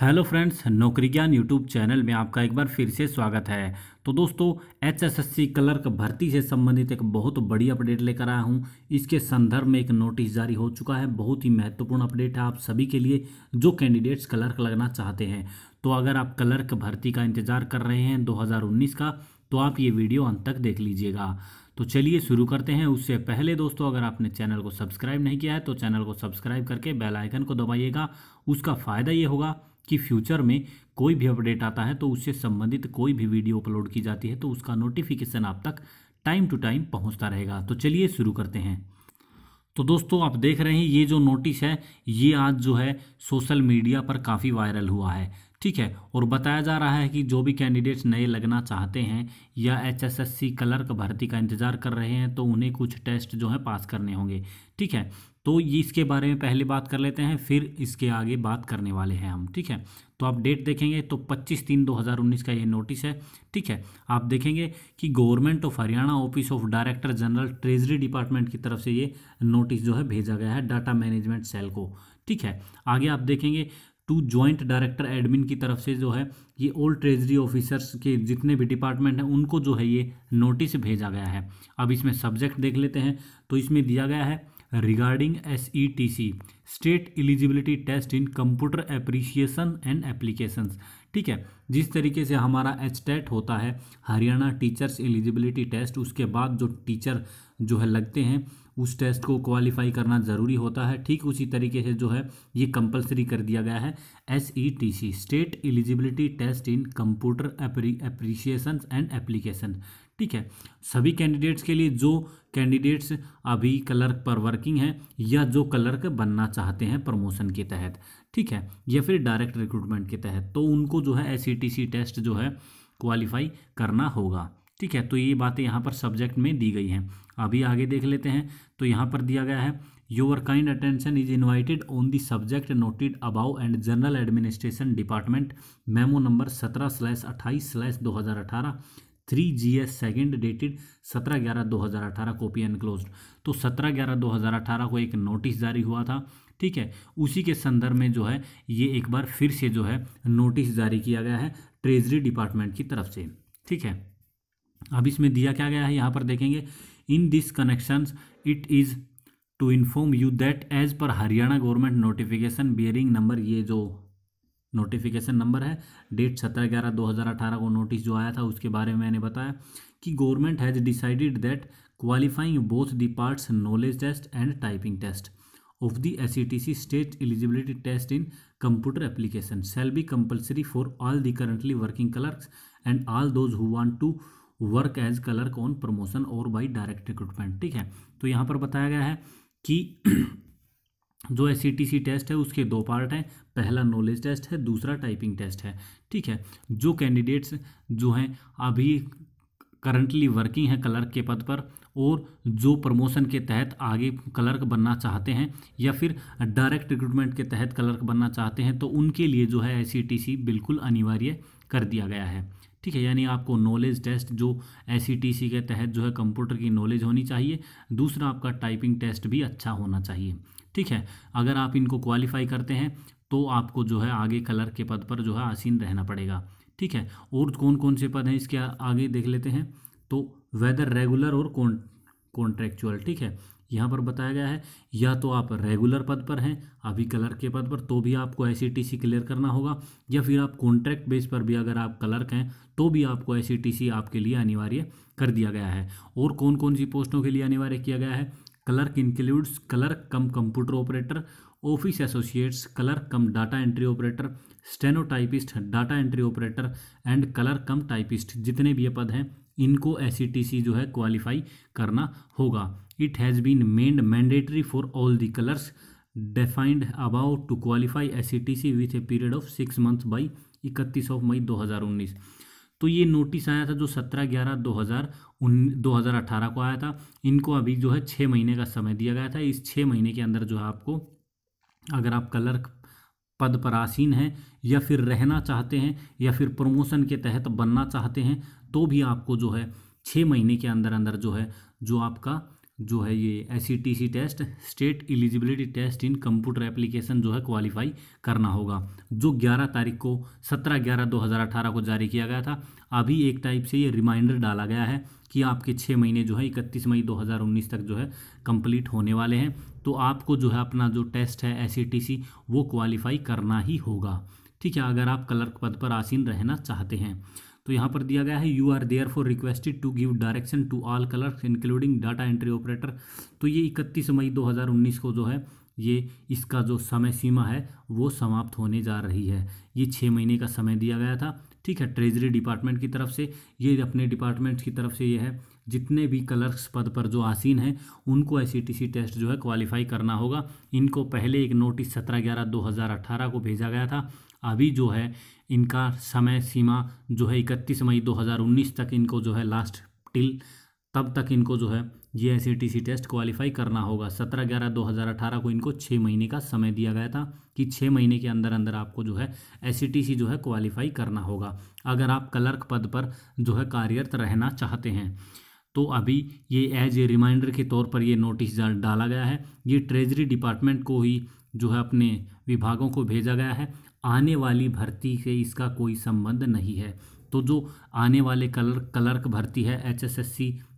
hello friends नौकरी ज्ञान YouTube channel में आपका एक बार फिर से स्वागत है तो दोस्तों H S S C clerk भर्ती से संबंधित एक बहुत बड़ी अपडेट लेकर आया हूं इसके संदर्भ में एक नोटिस जारी हो चुका है बहुत ही महत्वपूर्ण अपडेट है आप सभी के लिए जो कैंडिडेट्स क्लर्क लगना चाहते हैं तो अगर आप क्लर्क भर्ती का इंतजार कर रहे हैं दो का तो आप ये वीडियो अंत तक देख लीजिएगा तो चलिए शुरू करते हैं उससे पहले दोस्तों अगर आपने चैनल को सब्सक्राइब नहीं किया है तो चैनल को सब्सक्राइब करके बेल आइकन को दबाइएगा उसका फ़ायदा ये होगा कि फ्यूचर में कोई भी अपडेट आता है तो उससे संबंधित कोई भी वीडियो अपलोड की जाती है तो उसका नोटिफिकेशन आप तक टाइम टू टाइम पहुंचता रहेगा तो चलिए शुरू करते हैं तो दोस्तों आप देख रहे हैं ये जो नोटिस है ये आज जो है सोशल मीडिया पर काफ़ी वायरल हुआ है ठीक है और बताया जा रहा है कि जो भी कैंडिडेट्स नए लगना चाहते हैं या एचएसएससी क्लर्क भर्ती का इंतज़ार कर रहे हैं तो उन्हें कुछ टेस्ट जो है पास करने होंगे ठीक है तो ये इसके बारे में पहले बात कर लेते हैं फिर इसके आगे बात करने वाले हैं हम ठीक है तो आप डेट देखेंगे तो 25 तीन 2019 का ये नोटिस है ठीक है आप देखेंगे कि government of Haryana office of director general treasury department की तरफ से ये नोटिस जो है भेजा गया है डाटा मैनेजमेंट सेल को ठीक है आगे आप देखेंगे टू जॉइंट डायरेक्टर एडमिन की तरफ से जो है ये ओल्ड ट्रेजरी ऑफिसर्स के जितने भी डिपार्टमेंट हैं उनको जो है ये नोटिस भेजा गया है अब इसमें सब्जेक्ट देख लेते हैं तो इसमें दिया गया है regarding T C state eligibility test in computer appreciation and applications ठीक है जिस तरीके से हमारा एच टेट होता है हरियाणा टीचर्स एलिजिबिलिटी टेस्ट उसके बाद जो टीचर जो है लगते हैं उस टेस्ट को क्वालिफाई करना ज़रूरी होता है ठीक उसी तरीके से जो है ये कंपलसरी कर दिया गया है S E T C state eligibility test in computer appreciation and application ठीक है सभी कैंडिडेट्स के लिए जो कैंडिडेट्स अभी क्लर्क पर वर्किंग हैं या जो क्लर्क बनना चाहते हैं प्रमोशन के तहत ठीक है या फिर डायरेक्ट रिक्रूटमेंट के तहत तो उनको जो है एस टेस्ट e जो है क्वालिफाई करना होगा ठीक है तो ये बातें यहाँ पर सब्जेक्ट में दी गई हैं अभी आगे देख लेते हैं तो यहाँ पर दिया गया है your kind attention is invited on the subject noted above and general administration department memo number सत्रह स्लैश अट्ठाईस स्लैस दो हज़ार अठारह three G S second dated सत्रह ग्यारह दो हज़ार अठारह कॉपी एनक्लोज तो सत्रह ग्यारह दो हज़ार अठारह को एक नोटिस जारी हुआ था ठीक है उसी के संदर्भ में जो है ये एक बार फिर से जो है नोटिस जारी किया गया है ट्रेजरी डिपार्टमेंट की तरफ से ठीक है अब इसमें दिया क्या गया है यहाँ पर देखेंगे in this connections it is to inform you that as per Haryana government notification bearing number ये जो नोटिफिकेशन नंबर है डेट सत्रह ग्यारह दो हज़ार अठारह को नोटिस जो आया था उसके बारे में मैंने बताया कि government has decided that qualifying both the parts knowledge test and typing test of the S C C T state eligibility test in computer application shall be compulsory for all the currently working clerk and all those who want to work as clerk on promotion or by direct recruitment ठीक है तो यहाँ पर बताया गया है कि जो एस सी टेस्ट है उसके दो पार्ट हैं पहला नॉलेज टेस्ट है दूसरा टाइपिंग टेस्ट है ठीक है जो कैंडिडेट्स जो हैं अभी करंटली वर्किंग है क्लर्क के पद पर और जो प्रमोशन के तहत आगे क्लर्क बनना चाहते हैं या फिर डायरेक्ट रिक्रूटमेंट के तहत क्लर्क बनना चाहते हैं तो उनके लिए जो है एस e बिल्कुल अनिवार्य कर दिया गया है ठीक है यानी आपको नॉलेज टेस्ट जो एस e के तहत जो है कंप्यूटर की नॉलेज होनी चाहिए दूसरा आपका टाइपिंग टेस्ट भी अच्छा होना चाहिए ठीक है अगर आप इनको क्वालिफाई करते हैं तो आपको जो है आगे कलर के पद पर जो है आसीन रहना पड़ेगा ठीक है और कौन कौन से पद हैं इसके आगे देख लेते हैं तो वेदर रेगुलर और कॉन् कॉन्ट्रेक्चुअल ठीक है यहाँ पर बताया गया है या तो आप रेगुलर पद पर हैं अभी कलर के पद पर तो भी आपको एस क्लियर e करना होगा या फिर आप कॉन्ट्रैक्ट बेस पर भी अगर आप कलर्क हैं तो भी आपको एस e आपके लिए अनिवार्य कर दिया गया है और कौन कौन सी पोस्टों के लिए अनिवार्य किया गया है clerk includes clerk cum computer operator office associates clerk cum data entry operator stenotypist data entry operator and clerk cum typist जितने भी ये पद हैं इनको एस e जो है क्वालिफाई करना होगा it has been made mandatory for all the clerks defined to qualify C T C with a period of six month by इकतीस ऑफ मई दो हज़ार उन्नीस तो ये नोटिस आया था जो सत्रह ग्यारह दो हज़ार उन दो हज़ार अठारह को आया था इनको अभी जो है छः महीने का समय दिया गया था इस छः महीने के अंदर जो है आपको अगर आप कलर पद पर आसीन हैं या फिर रहना चाहते हैं या फिर प्रमोशन के तहत बनना चाहते हैं तो भी आपको जो है छः महीने के अंदर अंदर जो है जो आपका जो है ये S C test state eligibility test in computer application जो है क्वालिफाई करना होगा जो 11 तारीख को 17 ग्यारह 2018 को जारी किया गया था अभी एक टाइप से ये रिमाइंडर डाला गया है कि आपके छः महीने जो है इकतीस मई 2019 तक जो है कंप्लीट होने वाले हैं तो आपको जो है अपना जो टेस्ट है एस e वो क्वालिफाई करना ही होगा ठीक है अगर आप क्लर्क पद पर आसीन रहना चाहते हैं तो यहाँ पर दिया गया है you are therefore requested to give direction to all colour including data entry operator तो ये इकतीस मई 2019 को जो है ये इसका जो समय सीमा है वो समाप्त होने जा रही है ये छः महीने का समय दिया गया था ठीक है ट्रेजरी डिपार्टमेंट की तरफ से ये अपने डिपार्टमेंट की तरफ से ये है जितने भी क्लर्क्स पद पर जो आसीन हैं उनको एस टेस्ट जो है क्वालिफाई करना होगा इनको पहले एक नोटिस सत्रह ग्यारह दो को भेजा गया था अभी जो है इनका समय सीमा जो है इकतीस मई 2019 तक इनको जो है लास्ट टिल तब तक इनको जो है G S C T C test qualify करना होगा सत्रह ग्यारह दो हज़ार अठारह को इनको छः महीने का समय दिया गया था कि छः महीने के अंदर अंदर आपको जो है एस सी टी सी जो है क्वालिफाई करना होगा अगर आप क्लर्क पद पर जो है कार्यरत रहना चाहते हैं तो अभी ये एज ए रिमाइंडर के तौर पर ये नोटिस डाला गया है ये ट्रेजरी डिपार्टमेंट को ही जो है अपने विभागों को भेजा गया है आने वाली भर्ती से इसका कोई संबंध नहीं है तो जो आने वाले कलर क्लर्क भर्ती है एच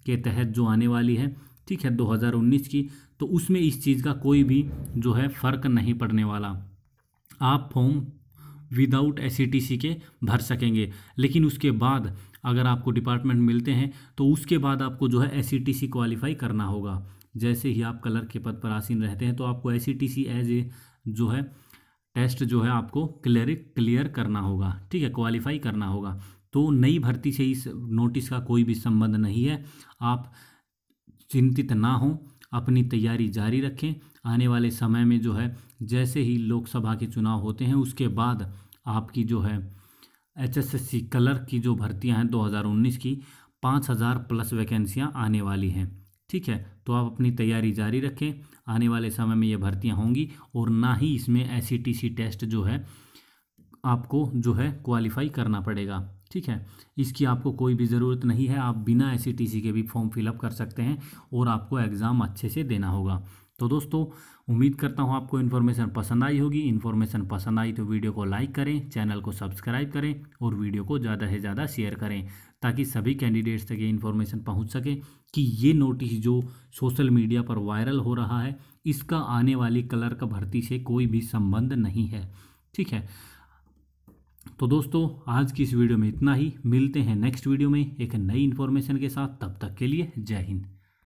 के तहत जो आने वाली है ठीक है 2019 की तो उसमें इस चीज़ का कोई भी जो है फ़र्क नहीं पड़ने वाला आप फॉर्म विदाउट एस के भर सकेंगे लेकिन उसके बाद अगर आपको डिपार्टमेंट मिलते हैं तो उसके बाद आपको जो है एस क्वालिफाई करना होगा जैसे ही आप कलर के पद पर आसीन रहते हैं तो आपको एस एज ए जो है टेस्ट जो है आपको क्लियर क्लियर करना होगा ठीक है क्वालिफाई करना होगा तो नई भर्ती से इस नोटिस का कोई भी संबंध नहीं है आप चिंतित ना हों अपनी तैयारी जारी रखें आने वाले समय में जो है जैसे ही लोकसभा के चुनाव होते हैं उसके बाद आपकी जो है एचएसएससी कलर की जो भर्तियां हैं 2019 की 5000 प्लस वैकेंसियां आने वाली हैं ठीक है तो आप अपनी तैयारी जारी रखें आने वाले समय में ये भर्तियाँ होंगी और ना ही इसमें एस टेस्ट जो है आपको जो है क्वालिफाई करना पड़ेगा ठीक है इसकी आपको कोई भी ज़रूरत नहीं है आप बिना एस के भी फॉर्म फिलअप कर सकते हैं और आपको एग्ज़ाम अच्छे से देना होगा तो दोस्तों उम्मीद करता हूँ आपको इन्फॉर्मेशन पसंद आई होगी इन्फॉर्मेशन पसंद आई तो वीडियो को लाइक करें चैनल को सब्सक्राइब करें और वीडियो को ज़्यादा से ज़्यादा शेयर करें ताकि सभी कैंडिडेट्स तक ये इन्फॉर्मेशन पहुँच सके कि ये नोटिस जो सोशल मीडिया पर वायरल हो रहा है इसका आने वाली क्लर्क भर्ती से कोई भी संबंध नहीं है ठीक है तो दोस्तों आज की इस वीडियो में इतना ही मिलते हैं नेक्स्ट वीडियो में एक नई इन्फॉर्मेशन के साथ तब तक के लिए जय हिंद